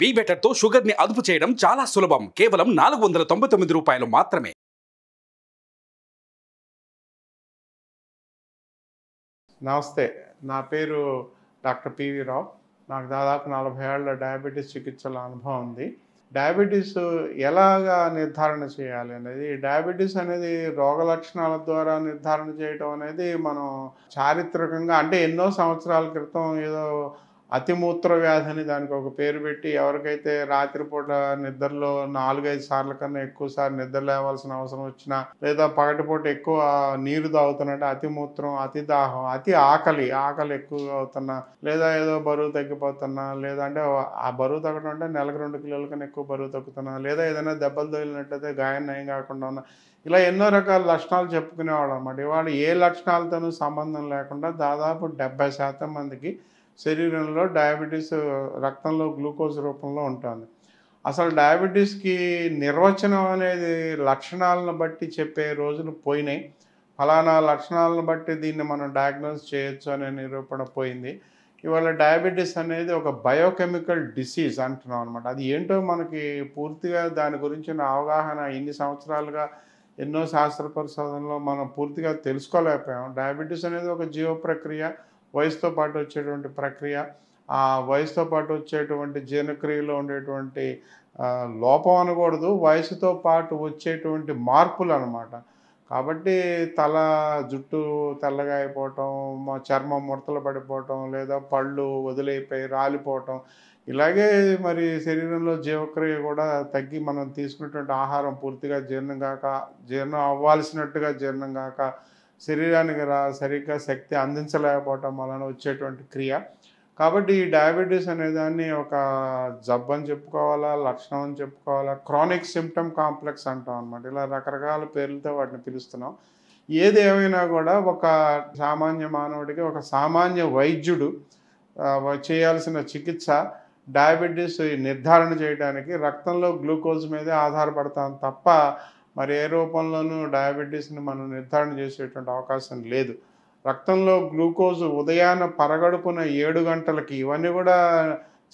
be better తో sugar ని అదుపు చేయడం చాలా సులభం కేవలం నాలుగు వందల తొంభై తొమ్మిది రూపాయలు మాత్రమే నమస్తే నా పేరు డాక్టర్ పివి రావు నాకు దాదాపు నలభై ఏళ్ళ డయాబెటీస్ చికిత్సల అనుభవం ఉంది డయాబెటీస్ ఎలాగా నిర్ధారణ చేయాలి అనేది డయాబెటీస్ అనేది రోగ లక్షణాల ద్వారా నిర్ధారణ చేయడం అనేది మనం చారిత్రకంగా అంటే ఎన్నో సంవత్సరాల క్రితం ఏదో అతి మూత్ర వ్యాధి అని దానికి ఒక పేరు పెట్టి ఎవరికైతే రాత్రిపూట నిద్రలో నాలుగైదు సార్ల కన్నా ఎక్కువ సార్లు నిద్ర లేవాల్సిన అవసరం వచ్చినా లేదా పగటిపూట ఎక్కువ నీరు తాగుతున్నట్టు అతి మూత్రం అతి దాహం అతి ఆకలి ఆకలి ఎక్కువగా అవుతున్నా లేదా ఏదో బరువు తగ్గిపోతున్నా లేదంటే ఆ బరువు తగ్గడం అంటే నెలకు రెండు కిలోల కన్నా ఎక్కువ బరువు తగ్గుతున్నా లేదా ఏదైనా దెబ్బలు తగిలినట్టయితే గాయం నయం కాకుండా ఉన్నా ఇలా ఎన్నో రకాల లక్షణాలు చెప్పుకునేవాడు అనమాట ఇవాళ ఏ లక్షణాలతోనూ సంబంధం లేకుండా దాదాపు డెబ్బై శాతం మందికి శరీరంలో డయాబెటీస్ రక్తంలో గ్లూకోజ్ రూపంలో ఉంటుంది అసలు డయాబెటీస్కి నిర్వచనం అనేది లక్షణాలను బట్టి చెప్పే రోజులు పోయినాయి ఫలానా లక్షణాలను బట్టి దీన్ని మనం డయాగ్నోస్ చేయొచ్చు అనే నిరూపణ పోయింది ఇవాళ డయాబెటీస్ అనేది ఒక బయోకెమికల్ డిసీజ్ అంటున్నాం అనమాట అది ఏంటో మనకి పూర్తిగా దాని గురించిన అవగాహన ఇన్ని సంవత్సరాలుగా ఎన్నో శాస్త్ర పరిశోధనలో మనం పూర్తిగా తెలుసుకోలేకపోయాం డయాబెటీస్ అనేది ఒక జీవ ప్రక్రియ వయసుతో పాటు వచ్చేటువంటి ప్రక్రియ ఆ వయసుతో పాటు వచ్చేటువంటి జీర్ణక్రియలో ఉండేటువంటి లోపం అనకూడదు వయసుతో పాటు వచ్చేటువంటి మార్పులు అనమాట కాబట్టి తల జుట్టు తెల్లగా అయిపోవటం మా చర్మం ముడతలు పడిపోవటం లేదా పళ్ళు వదిలైపోయి రాలిపోవటం ఇలాగే మరి శరీరంలో జీవక్రియ కూడా తగ్గి మనం తీసుకున్నటువంటి ఆహారం పూర్తిగా జీర్ణం కాక జీర్ణం అవ్వాల్సినట్టుగా జీర్ణం కాక శరీరానికి రా సరిగ్గా శక్తి అందించలేకపోవటం వలన వచ్చేటువంటి క్రియ కాబట్టి ఈ డయాబెటీస్ దాన్ని ఒక జబ్బు అని చెప్పుకోవాలా లక్షణం అని చెప్పుకోవాలా క్రానిక్ సిమ్టమ్ కాంప్లెక్స్ అంటాం అనమాట ఇలా రకరకాల పేర్లతో వాటిని పిలుస్తున్నాం ఏది ఏమైనా కూడా ఒక సామాన్య మానవుడికి ఒక సామాన్య వైద్యుడు చేయాల్సిన చికిత్స డయాబెటీస్ నిర్ధారణ చేయడానికి రక్తంలో గ్లూకోజ్ మీదే ఆధారపడతాం తప్ప మరి ఏ రూపంలోనూ డయాబెటీస్ని మనం నిర్ధారణ చేసేటువంటి అవకాశం లేదు రక్తంలో గ్లూకోజ్ ఉదయాన పరగడుపున ఏడు గంటలకి ఇవన్నీ కూడా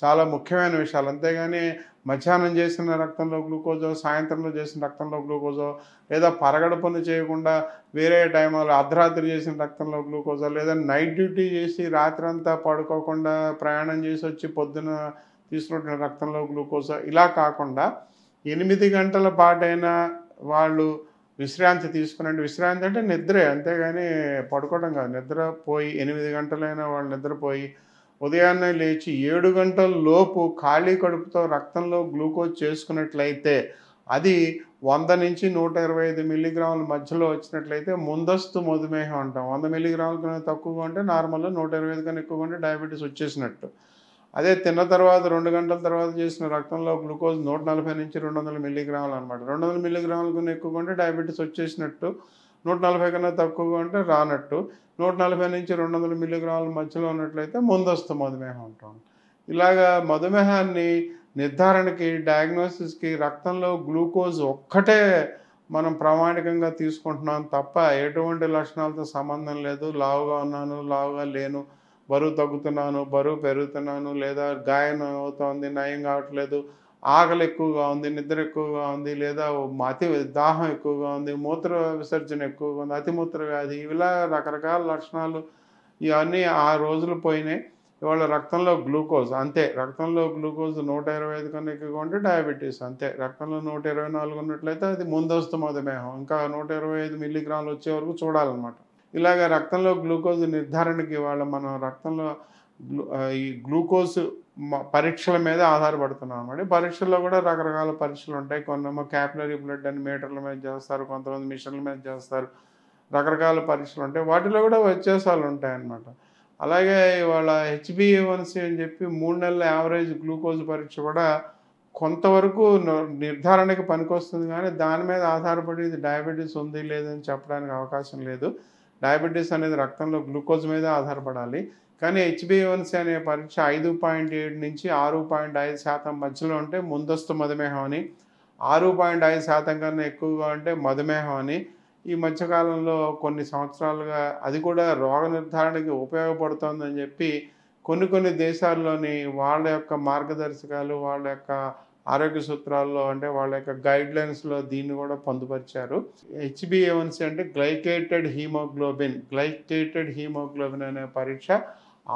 చాలా ముఖ్యమైన విషయాలు అంతేగాని మధ్యాహ్నం చేసిన రక్తంలో గ్లూకోజో సాయంత్రంలో చేసిన రక్తంలో గ్లూకోజో లేదా పరగడపను చేయకుండా వేరే టైంలో అర్ధరాత్రి చేసిన రక్తంలో గ్లూకోజో లేదా నైట్ డ్యూటీ చేసి రాత్రి అంతా పడుకోకుండా ప్రయాణం చేసి వచ్చి పొద్దున తీసుకున్న రక్తంలో గ్లూకోజో ఇలా కాకుండా ఎనిమిది గంటల పాటైనా వాళ్ళు విశ్రాంతి తీసుకునండి విశ్రాంతి అంటే నిద్రే అంతేగాని పడుకోవడం కాదు నిద్రపోయి ఎనిమిది గంటలైనా వాళ్ళు నిద్రపోయి ఉదయాన్నే లేచి ఏడు గంటల లోపు ఖాళీ కడుపుతో రక్తంలో గ్లూకోజ్ చేసుకున్నట్లయితే అది వంద నుంచి నూట ఇరవై ఐదు మిల్లీగ్రాముల మధ్యలో వచ్చినట్లయితే ముందస్తు మధుమేహం అంటాం వంద మిల్లీగ్రాముల కన్నా తక్కువగా ఉంటే నార్మల్గా నూట ఇరవై ఐదు కన్నా ఎక్కువగా ఉంటే డయాబెటీస్ వచ్చేసినట్టు అదే తిన్న తర్వాత రెండు గంటల తర్వాత చేసిన రక్తంలో గ్లూకోజ్ నూట నలభై నుంచి రెండు వందల మిల్లీగ్రాములు అనమాట రెండు వందల మిల్లీగ్రాముల కన్నా ఎక్కువగా ఉంటే డయాబెటీస్ వచ్చేసినట్టు నూట నలభై కన్నా తక్కువగా ఉంటే రానట్టు నూట నలభై నుంచి రెండు వందల మిల్లీగ్రాముల మధ్యలో ఉన్నట్లయితే ముందస్తు మధుమేహం ఉంటాం ఇలాగా మధుమేహాన్ని నిర్ధారణకి డయాగ్నోసిస్కి రక్తంలో గ్లూకోజ్ ఒక్కటే మనం ప్రామాణికంగా తీసుకుంటున్నాం తప్ప ఎటువంటి లక్షణాలతో సంబంధం లేదు లావుగా ఉన్నాను లావుగా లేను బరువు తగ్గుతున్నాను బరువు పెరుగుతున్నాను లేదా గాయం అవుతోంది నయం కావట్లేదు ఆకలి ఎక్కువగా ఉంది నిద్ర ఎక్కువగా ఉంది లేదా అతి దాహం ఎక్కువగా ఉంది మూత్ర విసర్జన ఎక్కువగా ఉంది అతిమూత్ర వ్యాధి ఇలా రకరకాల లక్షణాలు ఇవన్నీ ఆ రోజులు పోయినాయి ఇవాళ రక్తంలో గ్లూకోజ్ అంతే రక్తంలో గ్లూకోజ్ నూట ఇరవై ఐదు కన్నా ఎక్కువగా ఉంటే డయాబెటీస్ అంతే రక్తంలో నూట ఇరవై నాలుగు ఉన్నట్లయితే అది ముందస్తు మధుమేహం ఇంకా నూట ఇరవై ఐదు మిల్లీగ్రాములు వచ్చే వరకు చూడాలన్నమాట ఇలాగ రక్తంలో గ్లూకోజ్ నిర్ధారణకి వాళ్ళ మనం రక్తంలో ఈ గ్లూకోజ్ పరీక్షల మీద ఆధారపడుతున్నాం అనమాట పరీక్షల్లో కూడా రకరకాల పరీక్షలు ఉంటాయి కొంతమో క్యాపిలరీ బ్లడ్ అని మీటర్ల మీద చేస్తారు కొంతమంది మిషన్ల మీద చేస్తారు రకరకాల పరీక్షలు ఉంటాయి వాటిలో కూడా వ్యత్యాసాలు ఉంటాయన్నమాట అలాగే ఇవాళ హెచ్బిఏవన్సీ అని చెప్పి మూడు నెలల యావరేజ్ గ్లూకోజ్ పరీక్ష కూడా కొంతవరకు నిర్ధారణకి పనికొస్తుంది కానీ దాని మీద ఆధారపడి డయాబెటీస్ ఉంది లేదని చెప్పడానికి అవకాశం లేదు డయాబెటీస్ అనేది రక్తంలో గ్లూకోజ్ మీద ఆధారపడాలి కానీ హెచ్బిఎన్సీ అనే పరీక్ష ఐదు పాయింట్ ఏడు నుంచి ఆరు పాయింట్ ఐదు శాతం మధ్యలో ఉంటే ముందస్తు మధుమేహం అని ఆరు పాయింట్ ఐదు శాతం కన్నా ఎక్కువగా ఉంటే మధుమేహం అని ఈ మధ్యకాలంలో కొన్ని సంవత్సరాలుగా అది కూడా రోగ నిర్ధారణకి ఉపయోగపడుతుందని చెప్పి కొన్ని కొన్ని దేశాల్లోని వాళ్ళ యొక్క మార్గదర్శకాలు వాళ్ళ యొక్క ఆరోగ్య సూత్రాల్లో అంటే వాళ్ళ యొక్క గైడ్ లైన్స్లో దీన్ని కూడా పొందుపరిచారు హెచ్బిఏవన్సీ అంటే గ్లైకేటెడ్ హీమోగ్లోబిన్ గ్లైకేటెడ్ హీమోగ్లోబిన్ అనే పరీక్ష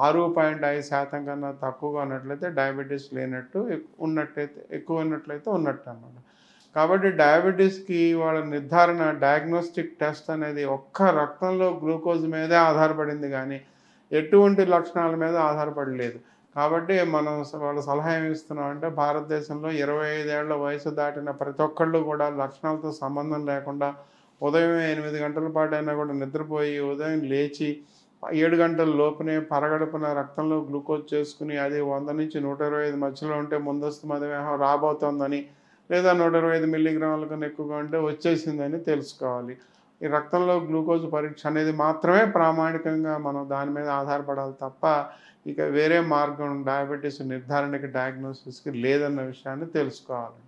ఆరు పాయింట్ ఐదు శాతం కన్నా తక్కువగా ఉన్నట్లయితే డయాబెటీస్ లేనట్టు ఉన్నట్లయితే ఎక్కువ ఉన్నట్లయితే ఉన్నట్టు అనమాట కాబట్టి డయాబెటీస్కి వాళ్ళ నిర్ధారణ డయాగ్నోస్టిక్ టెస్ట్ అనేది ఒక్క రక్తంలో గ్లూకోజ్ మీదే ఆధారపడింది కానీ ఎటువంటి లక్షణాల మీద ఆధారపడలేదు కాబట్టి మనం వాళ్ళ సలహా ఇస్తున్నాం అంటే భారతదేశంలో ఇరవై ఐదేళ్ల వయసు దాటిన ప్రతి ఒక్కళ్ళు కూడా లక్షణాలతో సంబంధం లేకుండా ఉదయం ఎనిమిది గంటల పాటు అయినా కూడా నిద్రపోయి ఉదయం లేచి ఏడు గంటల లోపునే పరగడుపున రక్తంలో గ్లూకోజ్ చేసుకుని అది వంద నుంచి నూట ఇరవై ఐదు మధ్యలో ఉంటే ముందస్తు మధుమేహం రాబోతోందని లేదా నూట ఇరవై ఐదు మిల్లీగ్రాముల కన్నా ఎక్కువగా ఉంటే వచ్చేసిందని తెలుసుకోవాలి ఈ రక్తంలో గ్లూకోజ్ పరీక్ష అనేది మాత్రమే ప్రామాణికంగా మనం దాని మీద ఆధారపడాలి తప్ప ఇక వేరే మార్గం డయాబెటీస్ నిర్ధారణకి డయాగ్నోసిస్కి లేదన్న విషయాన్ని తెలుసుకోవాలి